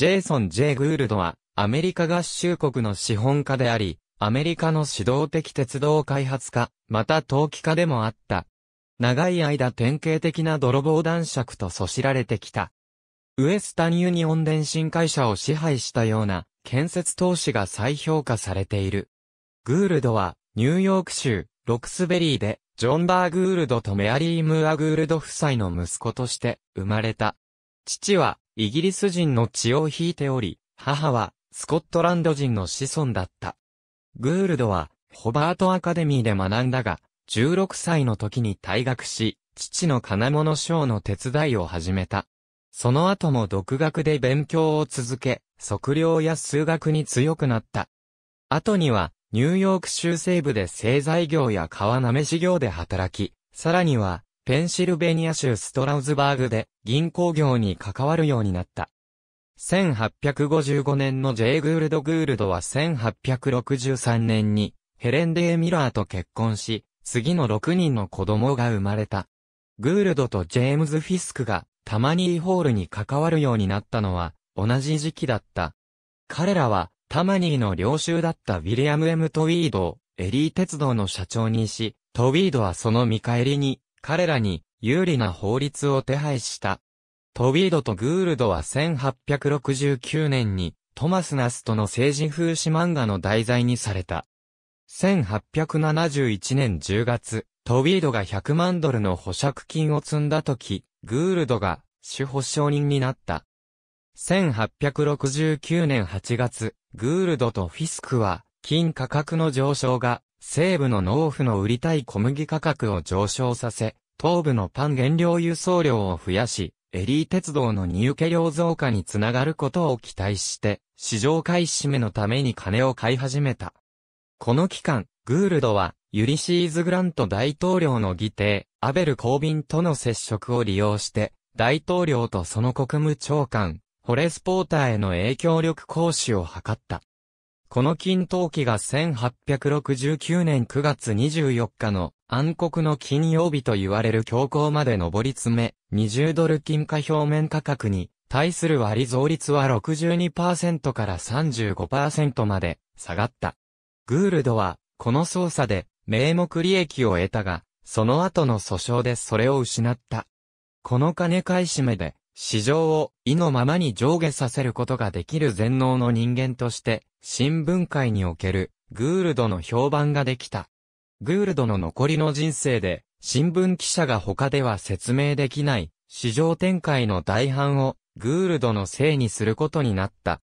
ジェイソン・ J・ グールドは、アメリカ合衆国の資本家であり、アメリカの指導的鉄道開発家、また投機家でもあった。長い間典型的な泥棒男爵とそしられてきた。ウエスタンユニオン電信会社を支配したような建設投資が再評価されている。グールドはニューヨーク州ロクスベリーでジョン・バー・グールドとメアリー・ムーア・グールド夫妻の息子として生まれた。父はイギリス人の血を引いており、母はスコットランド人の子孫だった。グールドはホバートアカデミーで学んだが、16歳の時に退学し、父の金物賞の手伝いを始めた。その後も独学で勉強を続け、測量や数学に強くなった。後には、ニューヨーク州西部で製材業や川なめし業で働き、さらには、ペンシルベニア州ストラウズバーグで銀行業に関わるようになった。1855年の J. グールド・グールドは1863年にヘレン・デー・ミラーと結婚し、次の6人の子供が生まれた。グールドとジェームズ・フィスクがタマニーホールに関わるようになったのは同じ時期だった。彼らはタマニーの領収だったウィリアム・エム・トウィードをエリー鉄道の社長にし、トウィードはその見返りに彼らに有利な法律を手配した。トビードとグールドは1869年にトマス・ナスとの政治風刺漫画の題材にされた。1871年10月、トビードが100万ドルの保釈金を積んだ時、グールドが主保証人になった。1869年8月、グールドとフィスクは、金価格の上昇が西部の農夫の売りたい小麦価格を上昇させ、東部のパン原料輸送量を増やし、エリー鉄道の荷受け量増加につながることを期待して、市場買い占めのために金を買い始めた。この期間、グールドは、ユリシーズ・グラント大統領の議定、アベル・コービンとの接触を利用して、大統領とその国務長官、ホレス・ポーターへの影響力行使を図った。この均等期が1869年9月24日の暗黒の金曜日と言われる強行まで上り詰め、20ドル金貨表面価格に対する割増率は62%から35%まで下がった。グールドは、この操作で名目利益を得たが、その後の訴訟でそれを失った。この金買い占めで、市場を意のままに上下させることができる全能の人間として、新聞界におけるグールドの評判ができた。グールドの残りの人生で、新聞記者が他では説明できない市場展開の大半をグールドのせいにすることになった。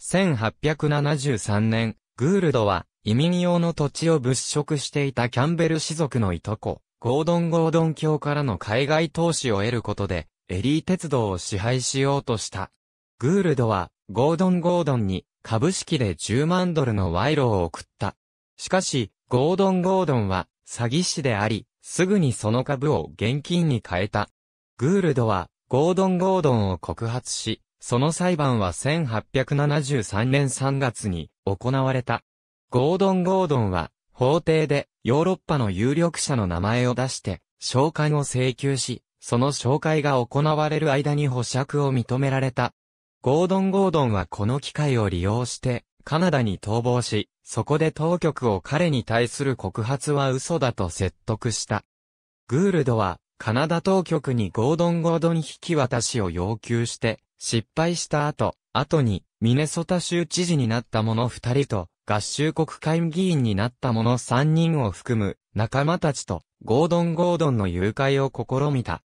1873年、グールドは移民用の土地を物色していたキャンベル氏族のいとこ、ゴードン・ゴードン教からの海外投資を得ることで、エリー鉄道を支配しようとした。グールドは、ゴードン・ゴードンに株式で10万ドルの賄賂を送った。しかし、ゴードン・ゴードンは詐欺師であり、すぐにその株を現金に変えた。グールドは、ゴードン・ゴードンを告発し、その裁判は1873年3月に行われた。ゴードン・ゴードンは、法廷でヨーロッパの有力者の名前を出して、召喚を請求し、その紹介が行われる間に保釈を認められた。ゴードン・ゴードンはこの機会を利用して、カナダに逃亡し、そこで当局を彼に対する告発は嘘だと説得した。グールドは、カナダ当局にゴードン・ゴードン引き渡しを要求して、失敗した後、後に、ミネソタ州知事になった者二人と、合衆国会議員になった者三人を含む、仲間たちと、ゴードン・ゴードンの誘拐を試みた。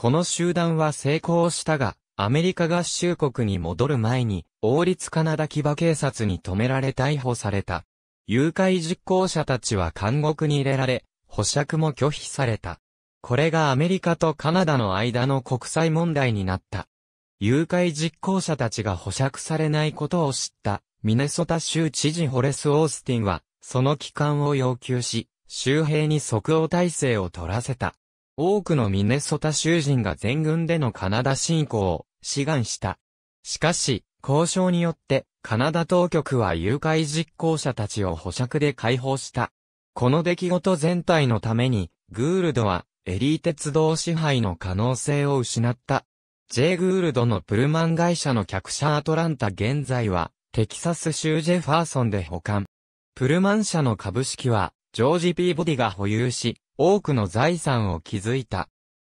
この集団は成功したが、アメリカ合衆国に戻る前に、王立カナダ騎馬警察に止められ逮捕された。誘拐実行者たちは監獄に入れられ、保釈も拒否された。これがアメリカとカナダの間の国際問題になった。誘拐実行者たちが保釈されないことを知った、ミネソタ州知事ホレス・オースティンは、その帰還を要求し、周辺に即応体制を取らせた。多くのミネソタ州人が全軍でのカナダ侵攻を志願した。しかし、交渉によってカナダ当局は誘拐実行者たちを保釈で解放した。この出来事全体のために、グールドはエリー鉄道支配の可能性を失った。J. グールドのプルマン会社の客車アトランタ現在はテキサス州ジェファーソンで保管。プルマン社の株式はジョージ・ピーボディが保有し、多くの財産を築いた。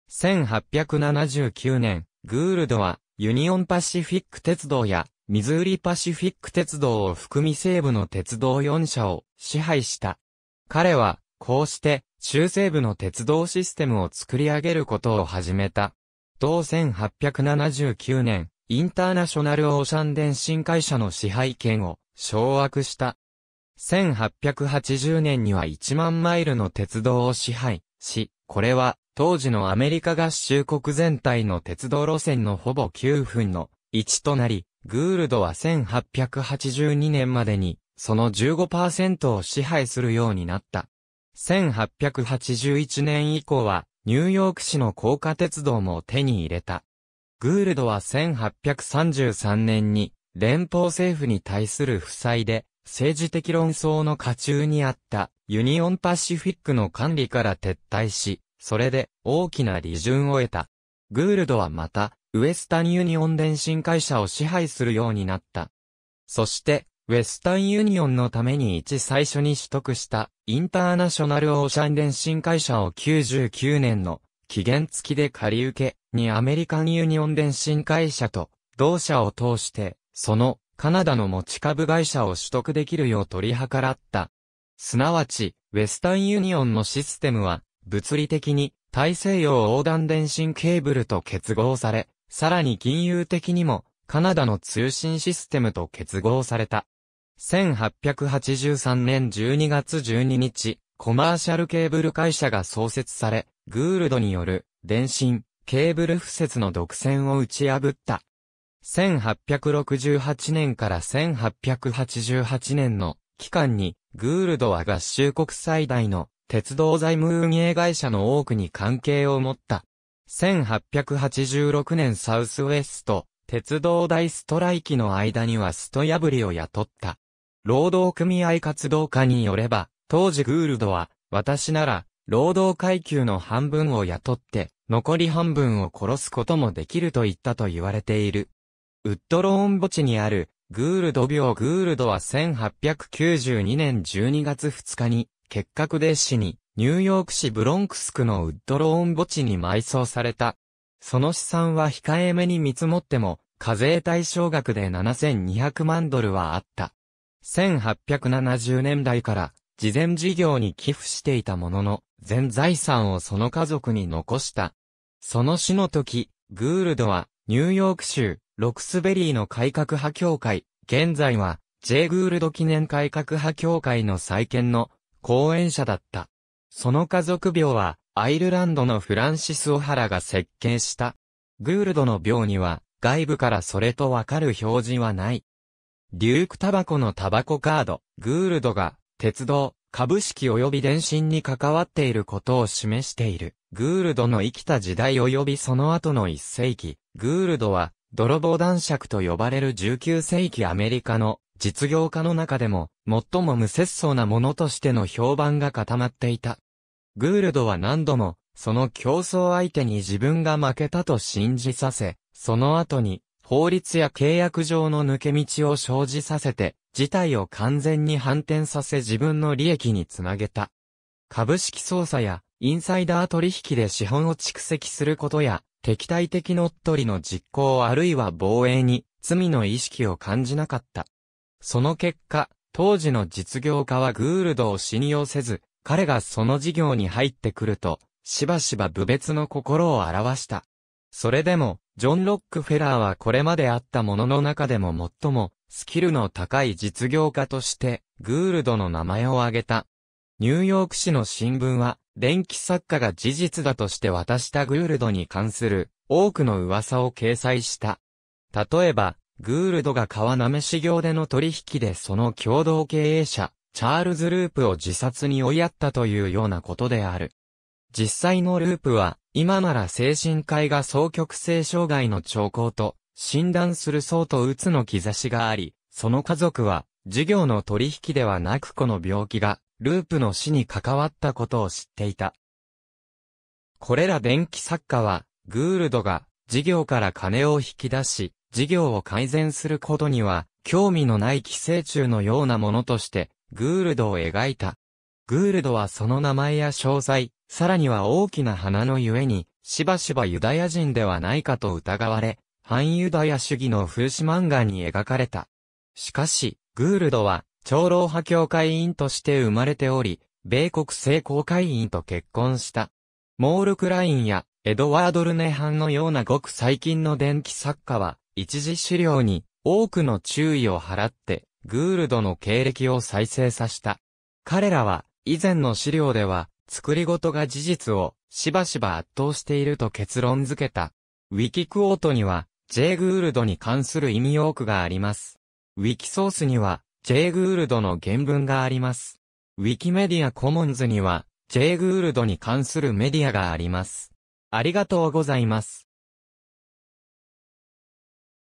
1879年、グールドは、ユニオンパシフィック鉄道や、ミズーリパシフィック鉄道を含み西部の鉄道4社を支配した。彼は、こうして、中西部の鉄道システムを作り上げることを始めた。同1879年、インターナショナルオーシャン電信会社の支配権を掌握した。1880年には1万マイルの鉄道を支配し、これは当時のアメリカ合衆国全体の鉄道路線のほぼ9分の1となり、グールドは1882年までにその15%を支配するようになった。1881年以降はニューヨーク市の高架鉄道も手に入れた。グールドは1833年に連邦政府に対する負債で政治的論争の下中にあったユニオンパシフィックの管理から撤退し、それで大きな利潤を得た。グールドはまた、ウエスタンユニオン電信会社を支配するようになった。そして、ウェスタンユニオンのために一最初に取得したインターナショナルオーシャン電信会社を99年の期限付きで借り受けにアメリカンユニオン電信会社と同社を通してそのカナダの持ち株会社を取得できるよう取り計らった。すなわち、ウェスタンユニオンのシステムは、物理的に大西洋横断電信ケーブルと結合され、さらに金融的にも、カナダの通信システムと結合された。1883年12月12日、コマーシャルケーブル会社が創設され、グールドによる電信、ケーブル敷設の独占を打ち破った。1868年から1888年の期間に、グールドは合衆国最大の鉄道財務運営会社の多くに関係を持った。1886年サウスウェスト、鉄道大ストライキの間にはスト破りを雇った。労働組合活動家によれば、当時グールドは、私なら、労働階級の半分を雇って、残り半分を殺すこともできると言ったと言われている。ウッドローン墓地にある、グールド病グールドは1892年12月2日に、結核で死に、ニューヨーク市ブロンクス区のウッドローン墓地に埋葬された。その資産は控えめに見積もっても、課税対象額で7200万ドルはあった。1870年代から、慈善事業に寄付していたものの、全財産をその家族に残した。その死の時、グールドは、ニューヨーク州、ロクスベリーの改革派協会、現在は、J. グールド記念改革派協会の再建の講演者だった。その家族病は、アイルランドのフランシス・オハラが設計した。グールドの病には、外部からそれとわかる表示はない。デュークタバコのタバコカード、グールドが、鉄道、株式及び電信に関わっていることを示している。グールドの生きた時代及びその後の一世紀、グールドは、泥棒男爵と呼ばれる19世紀アメリカの実業家の中でも最も無節操なものとしての評判が固まっていた。グールドは何度もその競争相手に自分が負けたと信じさせ、その後に法律や契約上の抜け道を生じさせて事態を完全に反転させ自分の利益につなげた。株式操作やインサイダー取引で資本を蓄積することや、敵対的乗っ取りの実行あるいは防衛に罪の意識を感じなかった。その結果、当時の実業家はグールドを信用せず、彼がその事業に入ってくると、しばしば部別の心を表した。それでも、ジョン・ロックフェラーはこれまであったものの中でも最も、スキルの高い実業家として、グールドの名前を挙げた。ニューヨーク市の新聞は、電気作家が事実だとして渡したグールドに関する多くの噂を掲載した。例えば、グールドが川なめ修業での取引でその共同経営者、チャールズ・ループを自殺に追いやったというようなことである。実際のループは、今なら精神科医が双極性障害の兆候と診断する層とうつの兆しがあり、その家族は、事業の取引ではなくこの病気がループの死に関わったことを知っていた。これら電気作家は、グールドが事業から金を引き出し、事業を改善することには、興味のない寄生虫のようなものとして、グールドを描いた。グールドはその名前や詳細、さらには大きな花のゆえに、しばしばユダヤ人ではないかと疑われ、反ユダヤ主義の風刺漫画に描かれた。しかし、グールドは、長老派教会員として生まれており、米国聖公会員と結婚した。モール・クラインやエドワード・ルネハンのようなごく最近の電気作家は、一時資料に多くの注意を払って、グールドの経歴を再生させた。彼らは、以前の資料では、作り事が事実を、しばしば圧倒していると結論付けた。ウィキクオートには、J. グールドに関する意味多くがあります。ウィキソースには、ジェイ・グールドの原文があります。ウィキメディアコモンズには、ジェイ・グールドに関するメディアがあります。ありがとうございます。